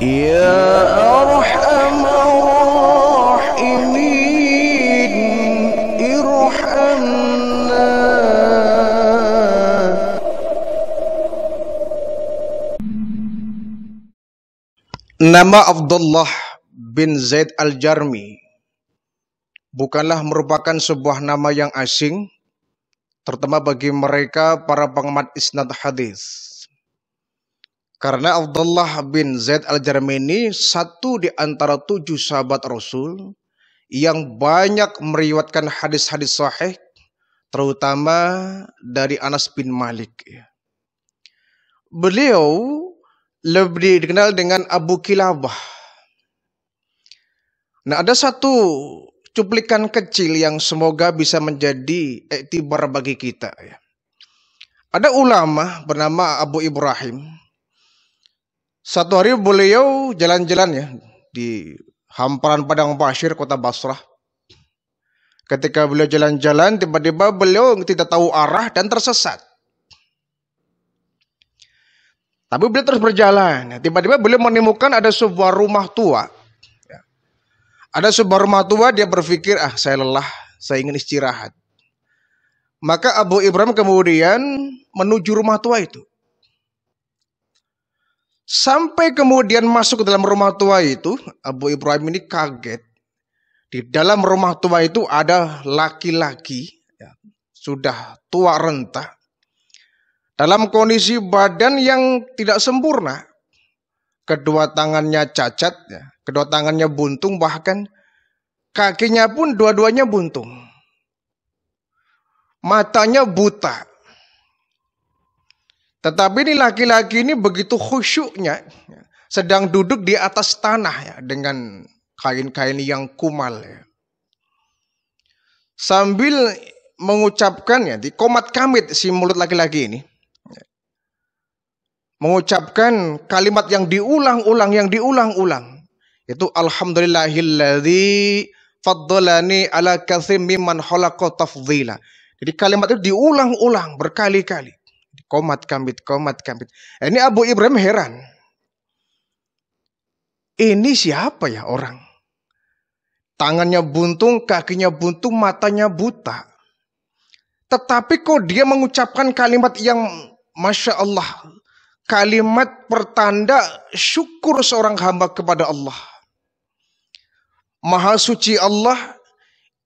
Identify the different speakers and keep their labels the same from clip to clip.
Speaker 1: Ya nama Abdullah bin Zaid Al-Jarmi bukanlah merupakan sebuah nama yang asing, terutama bagi mereka para pengamat isnad hadis. Karena Abdullah bin Zaid al-Jarmini satu di antara tujuh sahabat Rasul yang banyak meriwatkan hadis-hadis sahih terutama dari Anas bin Malik. Ya. Beliau lebih dikenal dengan Abu Kilabah. Nah ada satu cuplikan kecil yang semoga bisa menjadi iktibar bagi kita. Ya. Ada ulama bernama Abu Ibrahim satu hari beliau jalan-jalan ya di hamparan padang pasir kota Basrah. Ketika beliau jalan-jalan, tiba-tiba beliau tidak tahu arah dan tersesat. Tapi beliau terus berjalan. Tiba-tiba beliau menemukan ada sebuah rumah tua. Ya. Ada sebuah rumah tua, dia berpikir, ah saya lelah, saya ingin istirahat. Maka Abu Ibrahim kemudian menuju rumah tua itu. Sampai kemudian masuk ke dalam rumah tua itu, Abu Ibrahim ini kaget. Di dalam rumah tua itu ada laki-laki, ya, sudah tua renta, dalam kondisi badan yang tidak sempurna. Kedua tangannya cacat, ya, kedua tangannya buntung, bahkan kakinya pun dua-duanya buntung. Matanya buta, tetapi ini laki-laki ini begitu khusyuknya, sedang duduk di atas tanah ya, dengan kain-kain yang kumal. Ya. Sambil mengucapkan ya, di komat kamit si mulut laki-laki ini, ya, mengucapkan kalimat yang diulang-ulang, yang diulang-ulang. Itu Alhamdulillahilladzi faddalani ala katsim mimman khalaqa tafdhila. Jadi kalimat itu diulang-ulang berkali-kali komat kambit, komat kambit. Ini Abu Ibrahim heran. Ini siapa ya orang? Tangannya buntung, kakinya buntung, matanya buta. Tetapi kok dia mengucapkan kalimat yang Masya Allah. Kalimat pertanda syukur seorang hamba kepada Allah. Maha suci Allah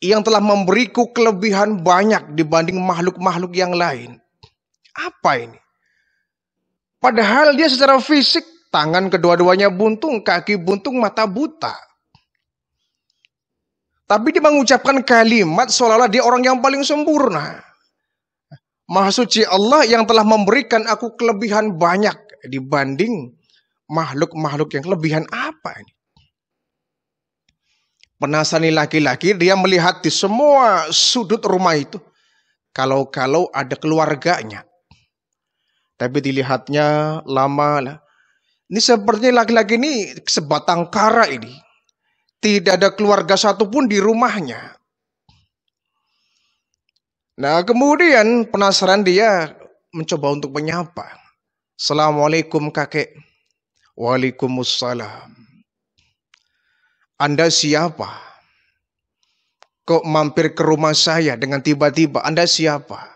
Speaker 1: yang telah memberiku kelebihan banyak dibanding makhluk-makhluk yang lain. Apa ini? Padahal dia secara fisik tangan kedua-duanya buntung, kaki buntung, mata buta. Tapi dia mengucapkan kalimat seolah-olah dia orang yang paling sempurna. Maha suci Allah yang telah memberikan aku kelebihan banyak dibanding makhluk-makhluk yang kelebihan apa ini? Penasaran laki-laki dia melihat di semua sudut rumah itu. Kalau-kalau ada keluarganya, tapi dilihatnya lama lah. Ini sepertinya laki-laki ini sebatang kara ini. Tidak ada keluarga satupun di rumahnya. Nah kemudian penasaran dia mencoba untuk menyapa. Assalamualaikum kakek. Waalaikumsalam. Anda siapa? Kok mampir ke rumah saya dengan tiba-tiba? Anda siapa?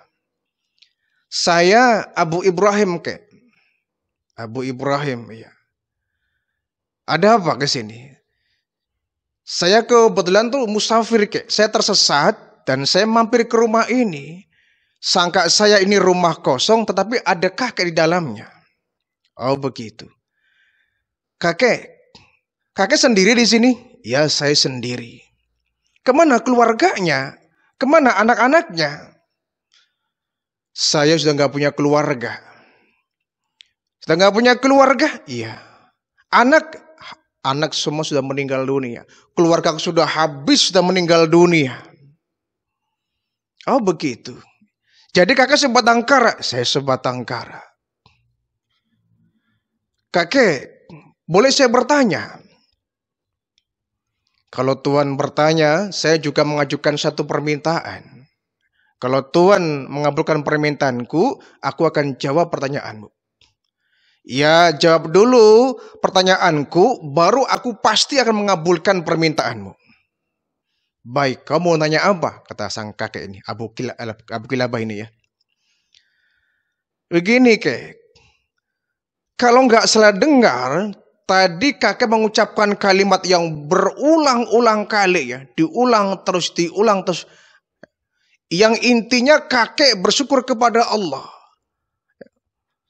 Speaker 1: Saya Abu Ibrahim ke. Abu Ibrahim, ya. Ada apa ke sini? Saya kebetulan tuh musafir ke. Saya tersesat dan saya mampir ke rumah ini. Sangka saya ini rumah kosong tetapi ada kakek di dalamnya. Oh begitu. Kakek, kakek sendiri di sini? Ya saya sendiri. Kemana keluarganya? Kemana anak-anaknya? Saya sudah nggak punya keluarga. Sudah nggak punya keluarga? Iya. Anak, anak semua sudah meninggal dunia. Keluarga sudah habis, sudah meninggal dunia. Oh begitu. Jadi kakek sebatang kara, saya sebatang kara. Kakek, boleh saya bertanya? Kalau Tuhan bertanya, saya juga mengajukan satu permintaan. Kalau Tuhan mengabulkan permintaanku, aku akan jawab pertanyaanmu. Ya, jawab dulu pertanyaanku, baru aku pasti akan mengabulkan permintaanmu. Baik, kamu mau nanya apa? Kata sang kakek ini, Abu, Kila, Abu Kilabah ini ya. Begini kek, kalau nggak salah dengar, tadi kakek mengucapkan kalimat yang berulang-ulang kali ya, diulang terus, diulang terus yang intinya kakek bersyukur kepada Allah.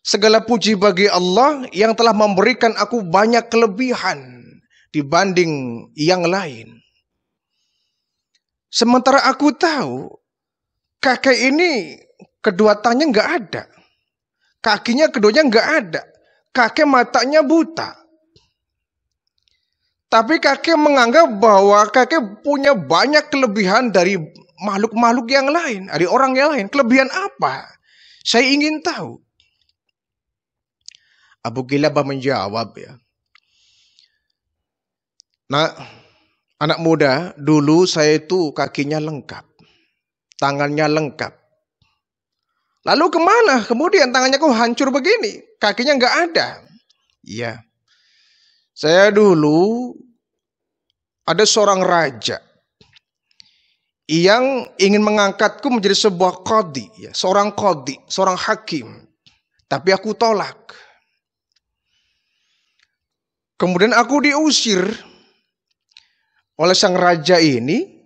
Speaker 1: Segala puji bagi Allah yang telah memberikan aku banyak kelebihan dibanding yang lain. Sementara aku tahu kakek ini kedua tangannya nggak ada. Kakinya keduanya nggak ada. Kakek matanya buta. Tapi kakek menganggap bahwa kakek punya banyak kelebihan dari makhluk-makhluk yang lain, dari orang yang lain. Kelebihan apa? Saya ingin tahu. Abu Gilabah menjawab ya. Nah, anak muda, dulu saya itu kakinya lengkap. Tangannya lengkap. Lalu kemana? Kemudian tangannya kok hancur begini. Kakinya nggak ada. Iya. Saya dulu ada seorang raja yang ingin mengangkatku menjadi sebuah kodi, ya, seorang kodi, seorang hakim. Tapi aku tolak. Kemudian aku diusir oleh sang raja ini.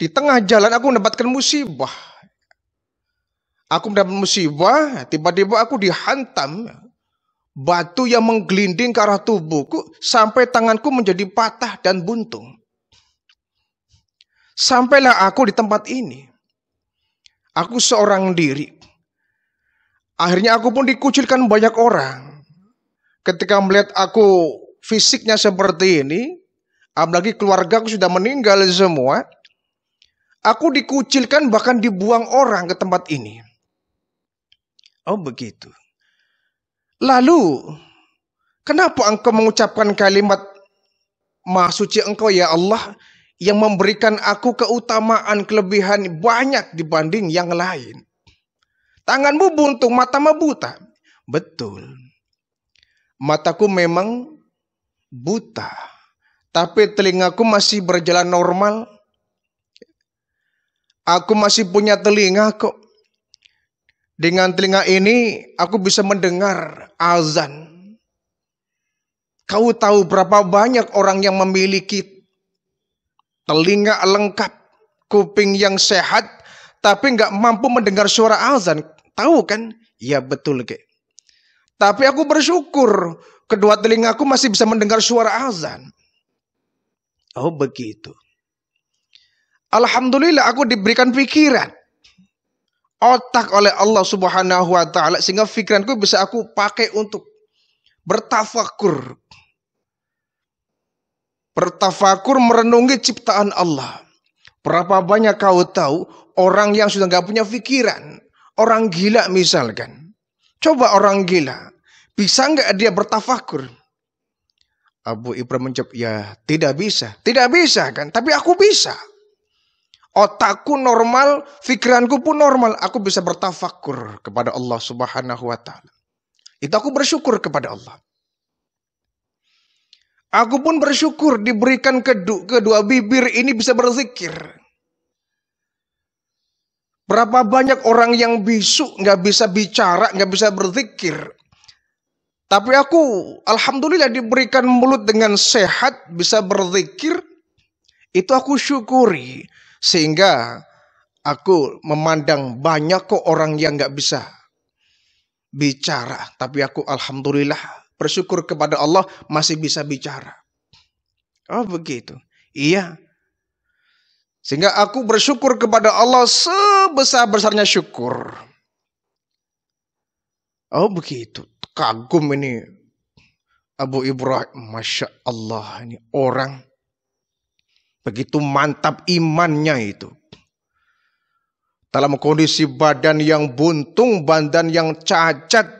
Speaker 1: Di tengah jalan aku mendapatkan musibah. Aku mendapat musibah, tiba-tiba aku dihantam batu yang menggelinding ke arah tubuhku sampai tanganku menjadi patah dan buntung. Sampailah aku di tempat ini. Aku seorang diri. Akhirnya aku pun dikucilkan banyak orang. Ketika melihat aku fisiknya seperti ini, apalagi keluarga aku sudah meninggal semua, aku dikucilkan bahkan dibuang orang ke tempat ini. Oh begitu. Lalu, kenapa engkau mengucapkan kalimat Maha suci engkau ya Allah yang memberikan aku keutamaan kelebihan banyak dibanding yang lain. Tanganmu buntung, matamu buta. Betul. Mataku memang buta. Tapi telingaku masih berjalan normal. Aku masih punya telinga kok. Dengan telinga ini aku bisa mendengar azan. Kau tahu berapa banyak orang yang memiliki telinga lengkap, kuping yang sehat, tapi nggak mampu mendengar suara azan. Tahu kan? Ya betul ke. Tapi aku bersyukur kedua telingaku masih bisa mendengar suara azan. Oh begitu. Alhamdulillah aku diberikan pikiran. Otak oleh Allah subhanahu wa ta'ala. Sehingga pikiranku bisa aku pakai untuk bertafakur bertafakur merenungi ciptaan Allah. Berapa banyak kau tahu orang yang sudah nggak punya pikiran, orang gila misalkan. Coba orang gila, bisa nggak dia bertafakur? Abu Ibrahim menjawab, ya tidak bisa. Tidak bisa kan, tapi aku bisa. Otakku normal, pikiranku pun normal. Aku bisa bertafakur kepada Allah subhanahu wa ta'ala. Itu aku bersyukur kepada Allah. Aku pun bersyukur diberikan kedua, kedua bibir ini bisa berzikir. Berapa banyak orang yang bisu, nggak bisa bicara, nggak bisa berzikir. Tapi aku, alhamdulillah diberikan mulut dengan sehat, bisa berzikir. Itu aku syukuri. Sehingga aku memandang banyak kok orang yang nggak bisa bicara. Tapi aku alhamdulillah bersyukur kepada Allah masih bisa bicara. Oh begitu. Iya. Sehingga aku bersyukur kepada Allah sebesar-besarnya syukur. Oh begitu. Kagum ini Abu Ibrahim. Masya Allah ini orang. Begitu mantap imannya itu. Dalam kondisi badan yang buntung, badan yang cacat,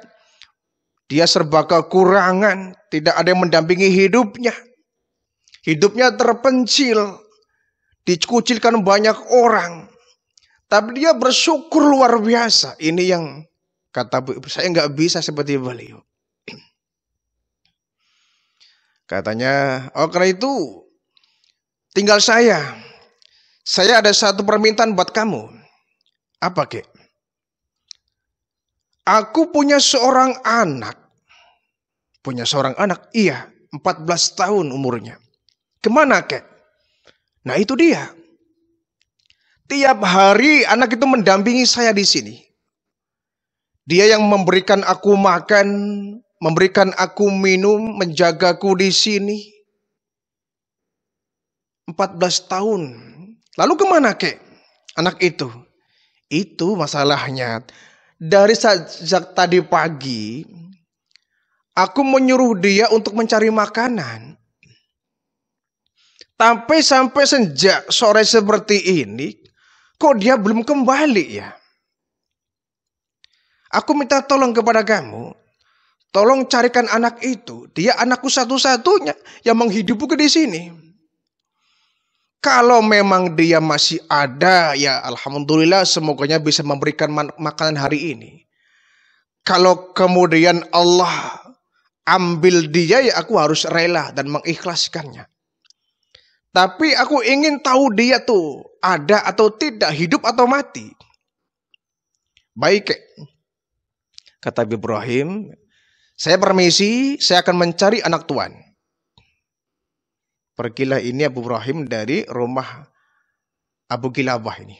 Speaker 1: dia serba kekurangan, tidak ada yang mendampingi hidupnya. Hidupnya terpencil, dikucilkan banyak orang. Tapi dia bersyukur luar biasa. Ini yang kata saya nggak bisa seperti beliau. Katanya, oh karena itu tinggal saya. Saya ada satu permintaan buat kamu. Apa kek? Aku punya seorang anak Punya seorang anak, iya, 14 tahun umurnya. Kemana kek? Nah itu dia. Tiap hari anak itu mendampingi saya di sini. Dia yang memberikan aku makan, memberikan aku minum, menjagaku di sini. 14 tahun. Lalu kemana kek anak itu? Itu masalahnya. Dari sejak tadi pagi, Aku menyuruh dia untuk mencari makanan. tapi sampai sejak sore seperti ini, kok dia belum kembali ya? Aku minta tolong kepada kamu, tolong carikan anak itu. Dia anakku satu-satunya yang menghidupku di sini. Kalau memang dia masih ada, ya alhamdulillah semoganya bisa memberikan makanan hari ini. Kalau kemudian Allah ambil dia ya aku harus rela dan mengikhlaskannya. Tapi aku ingin tahu dia tuh ada atau tidak, hidup atau mati. Baik, kata Ibrahim, saya permisi, saya akan mencari anak tuan. Pergilah ini Abu Ibrahim dari rumah Abu Gilabah ini.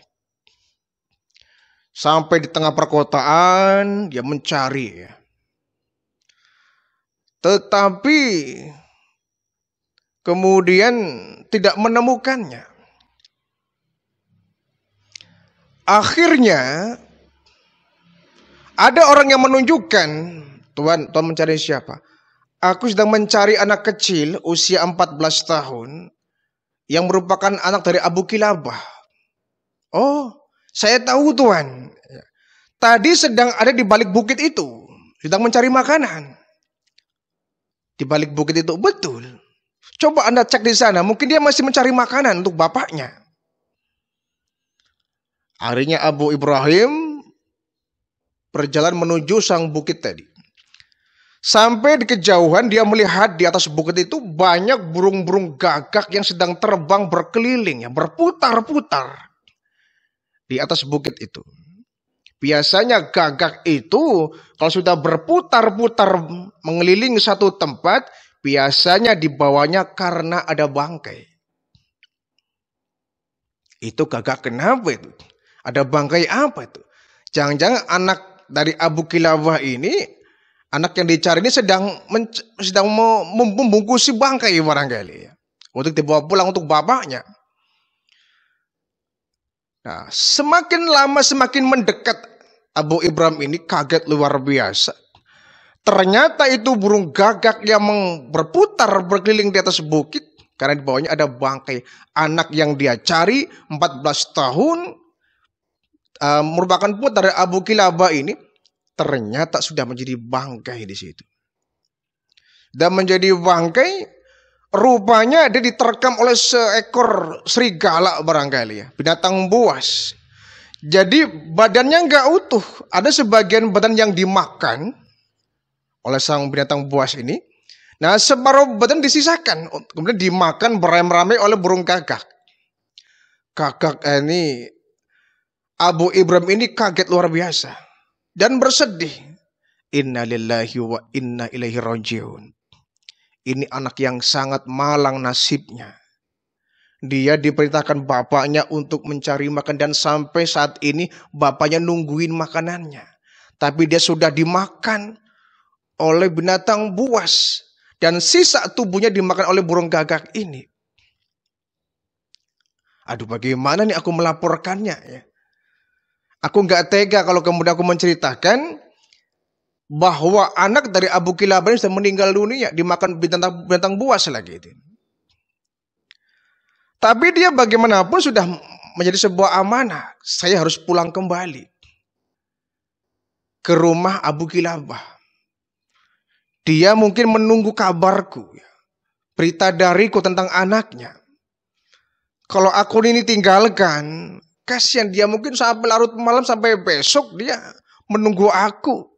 Speaker 1: Sampai di tengah perkotaan, dia mencari ya tetapi kemudian tidak menemukannya. Akhirnya ada orang yang menunjukkan, Tuhan, Tuhan mencari siapa? Aku sedang mencari anak kecil usia 14 tahun yang merupakan anak dari Abu Kilabah. Oh, saya tahu Tuhan. Tadi sedang ada di balik bukit itu, sedang mencari makanan di balik bukit itu betul. Coba Anda cek di sana, mungkin dia masih mencari makanan untuk bapaknya. Akhirnya Abu Ibrahim berjalan menuju sang bukit tadi. Sampai di kejauhan dia melihat di atas bukit itu banyak burung-burung gagak yang sedang terbang berkeliling, berputar-putar di atas bukit itu. Biasanya gagak itu kalau sudah berputar-putar mengelilingi satu tempat, biasanya dibawanya karena ada bangkai. Itu gagak kenapa itu? Ada bangkai apa itu? Jangan-jangan anak dari Abu Kilawah ini, anak yang dicari ini sedang sedang membungkusi bangkai barangkali ya. Untuk dibawa pulang untuk bapaknya. Nah, semakin lama semakin mendekat Abu Ibrahim ini kaget luar biasa. Ternyata itu burung gagak yang berputar berkeliling di atas bukit karena di bawahnya ada bangkai anak yang dia cari 14 tahun uh, merupakan putar dari Abu Kilaba ini ternyata sudah menjadi bangkai di situ. Dan menjadi bangkai rupanya dia diterkam oleh seekor serigala barangkali ya, binatang buas. Jadi badannya nggak utuh. Ada sebagian badan yang dimakan oleh sang binatang buas ini. Nah, separuh badan disisakan. Kemudian dimakan beramai-ramai oleh burung gagak. Gagak ini, Abu Ibrahim ini kaget luar biasa. Dan bersedih. Inna lillahi wa inna ilaihi rajiun. Ini anak yang sangat malang nasibnya. Dia diperintahkan bapaknya untuk mencari makan dan sampai saat ini bapaknya nungguin makanannya. Tapi dia sudah dimakan oleh binatang buas dan sisa tubuhnya dimakan oleh burung gagak ini. Aduh bagaimana nih aku melaporkannya ya. Aku nggak tega kalau kemudian aku menceritakan bahwa anak dari Abu Kilab ini sudah meninggal dunia dimakan binatang, binatang buas lagi itu. Tapi dia bagaimanapun sudah menjadi sebuah amanah. Saya harus pulang kembali ke rumah Abu Kilabah. Dia mungkin menunggu kabarku, ya. berita dariku tentang anaknya. Kalau aku ini tinggalkan, kasihan dia mungkin sampai larut malam sampai besok dia menunggu aku.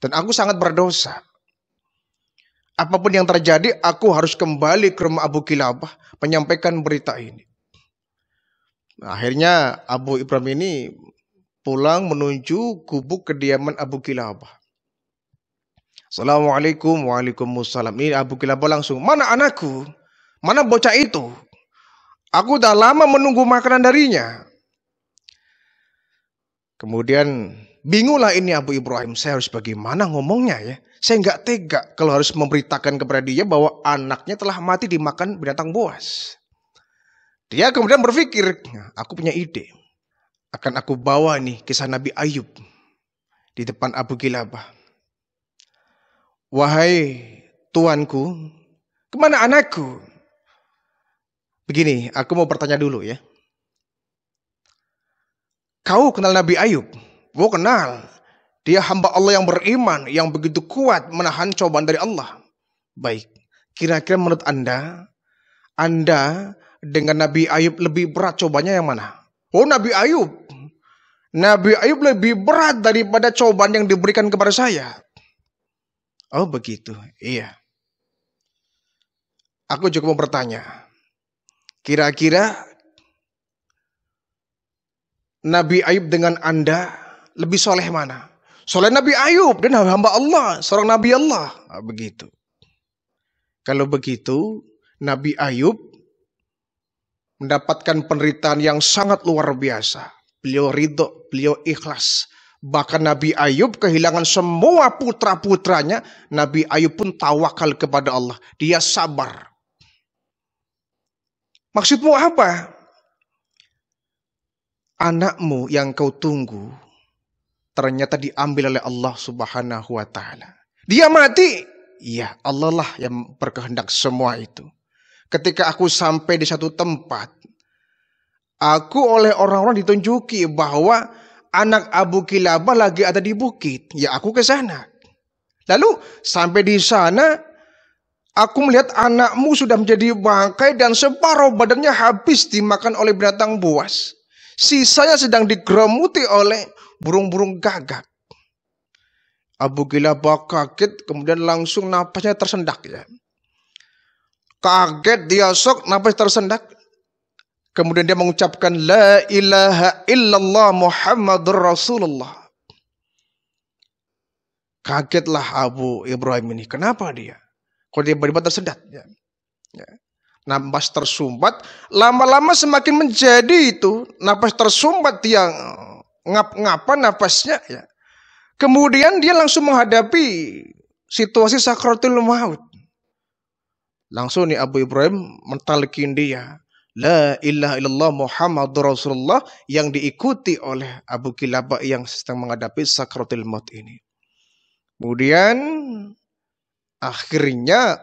Speaker 1: Dan aku sangat berdosa. Apapun yang terjadi, aku harus kembali ke rumah Abu Kilabah menyampaikan berita ini. Nah, akhirnya Abu Ibrahim ini pulang menuju gubuk kediaman Abu Kilabah. Assalamualaikum waalaikumsalam. Ini Abu Kilabah langsung, mana anakku? Mana bocah itu? Aku dah lama menunggu makanan darinya. Kemudian Bingunglah ini Abu Ibrahim, saya harus bagaimana ngomongnya ya. Saya nggak tega kalau harus memberitakan kepada dia bahwa anaknya telah mati dimakan binatang buas. Dia kemudian berpikir, ya, aku punya ide. Akan aku bawa nih kisah Nabi Ayub di depan Abu Gilabah. Wahai tuanku, kemana anakku? Begini, aku mau bertanya dulu ya. Kau kenal Nabi Ayub? Gue kenal. Dia hamba Allah yang beriman, yang begitu kuat menahan cobaan dari Allah. Baik, kira-kira menurut Anda, Anda dengan Nabi Ayub lebih berat cobanya yang mana? Oh Nabi Ayub. Nabi Ayub lebih berat daripada cobaan yang diberikan kepada saya. Oh begitu, iya. Aku juga mau bertanya. Kira-kira Nabi Ayub dengan Anda lebih soleh mana? Soleh Nabi Ayub dan hamba Allah, seorang Nabi Allah. Ah, begitu. Kalau begitu, Nabi Ayub mendapatkan penderitaan yang sangat luar biasa. Beliau ridho, beliau ikhlas. Bahkan Nabi Ayub kehilangan semua putra-putranya. Nabi Ayub pun tawakal kepada Allah. Dia sabar. Maksudmu apa? Anakmu yang kau tunggu ternyata diambil oleh Allah Subhanahu wa taala. Dia mati, iya Allah lah yang berkehendak semua itu. Ketika aku sampai di satu tempat, aku oleh orang-orang ditunjuki bahwa anak Abu Kilabah lagi ada di bukit. Ya aku ke sana. Lalu sampai di sana aku melihat anakmu sudah menjadi bangkai dan separuh badannya habis dimakan oleh binatang buas. Sisanya sedang digeremuti oleh burung-burung gagak. Abu Ghilabah kaget, kemudian langsung napasnya tersendak ya. Kaget dia sok, napas tersendak. Kemudian dia mengucapkan la ilaha illallah Muhammadur Rasulullah. Kagetlah Abu Ibrahim ini. Kenapa dia? Kalau dia tiba-tiba tersendat? Ya. Ya. Napas tersumbat. Lama-lama semakin menjadi itu. Napas tersumbat yang ngap ngapa nafasnya ya. Kemudian dia langsung menghadapi situasi sakratul maut. Langsung nih Abu Ibrahim mentalkin dia. La ilaha illallah Muhammadur Rasulullah yang diikuti oleh Abu Kilabah yang sedang menghadapi sakratul maut ini. Kemudian akhirnya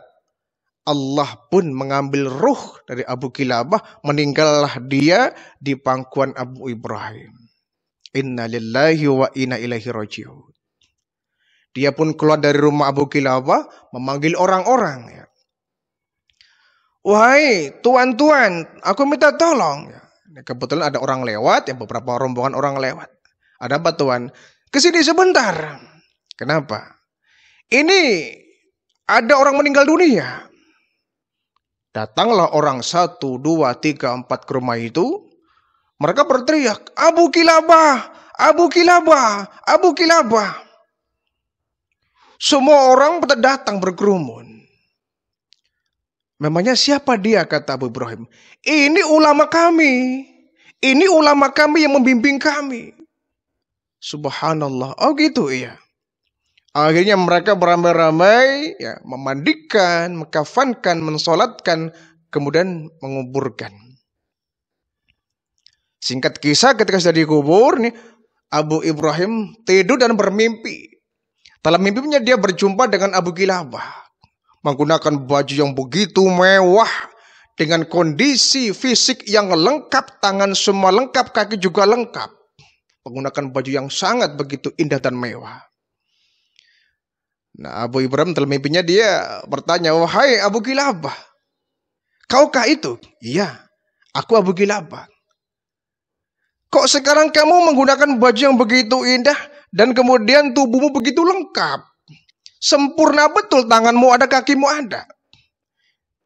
Speaker 1: Allah pun mengambil ruh dari Abu Kilabah, meninggallah dia di pangkuan Abu Ibrahim. Inna lillahi wa inna ilaihi rajiun. Dia pun keluar dari rumah Abu Kilabah memanggil orang-orang. Ya. Wahai tuan-tuan, aku minta tolong. Ya. Kebetulan ada orang lewat, ya beberapa rombongan orang lewat. Ada apa tuan? Kesini sebentar. Kenapa? Ini ada orang meninggal dunia. Datanglah orang satu, dua, tiga, empat ke rumah itu. Mereka berteriak, Abu Kilabah, Abu Kilabah, Abu Kilabah. Semua orang datang berkerumun. Memangnya siapa dia kata Abu Ibrahim? Ini ulama kami. Ini ulama kami yang membimbing kami. Subhanallah. Oh gitu iya. Akhirnya mereka beramai-ramai ya, memandikan, mengkafankan, mensolatkan, kemudian menguburkan. Singkat kisah ketika sudah dikubur nih Abu Ibrahim tidur dan bermimpi. Dalam mimpinya dia berjumpa dengan Abu Kilabah. Menggunakan baju yang begitu mewah. Dengan kondisi fisik yang lengkap. Tangan semua lengkap, kaki juga lengkap. Menggunakan baju yang sangat begitu indah dan mewah. Nah Abu Ibrahim dalam mimpinya dia bertanya. Wahai Abu Kilabah. Kaukah itu? Iya. Aku Abu Kilabah. Kok sekarang kamu menggunakan baju yang begitu indah dan kemudian tubuhmu begitu lengkap? Sempurna betul tanganmu ada, kakimu ada.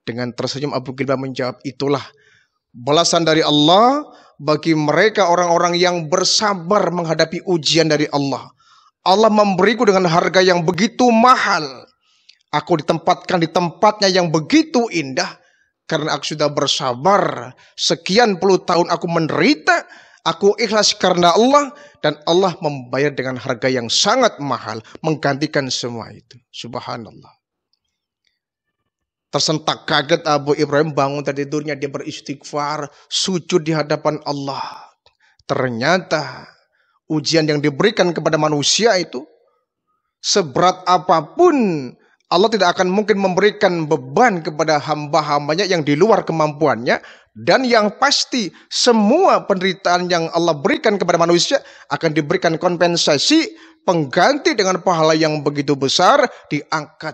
Speaker 1: Dengan tersenyum Abu Kilbah menjawab, itulah balasan dari Allah bagi mereka orang-orang yang bersabar menghadapi ujian dari Allah. Allah memberiku dengan harga yang begitu mahal. Aku ditempatkan di tempatnya yang begitu indah karena aku sudah bersabar. Sekian puluh tahun aku menderita, Aku ikhlas karena Allah dan Allah membayar dengan harga yang sangat mahal menggantikan semua itu. Subhanallah. Tersentak kaget Abu Ibrahim bangun dari tidurnya dia beristighfar, sujud di hadapan Allah. Ternyata ujian yang diberikan kepada manusia itu seberat apapun Allah tidak akan mungkin memberikan beban kepada hamba-hambanya yang di luar kemampuannya dan yang pasti semua penderitaan yang Allah berikan kepada manusia akan diberikan kompensasi pengganti dengan pahala yang begitu besar diangkat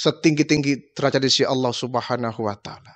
Speaker 1: setinggi-tinggi tradisi Allah Subhanahu wa taala.